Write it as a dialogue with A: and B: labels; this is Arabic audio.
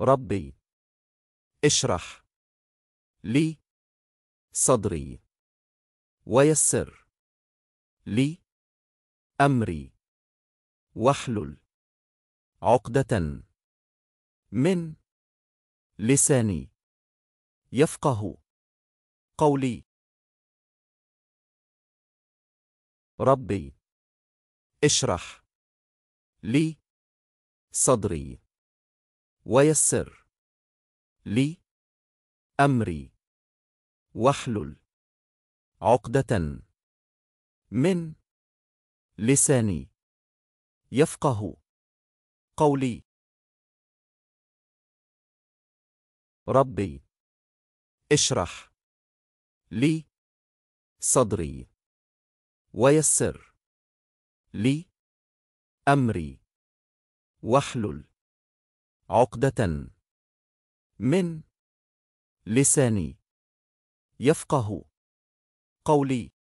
A: ربي اشرح لي صدري ويسر لي أمري واحلل عقدة من لساني يفقه قولي ربي اشرح لي صدري ويسر لي أمري واحلل عقدة من لساني يفقه قولي ربي اشرح لي صدري ويسر لي أمري واحلل عقدة من لساني يفقه قولي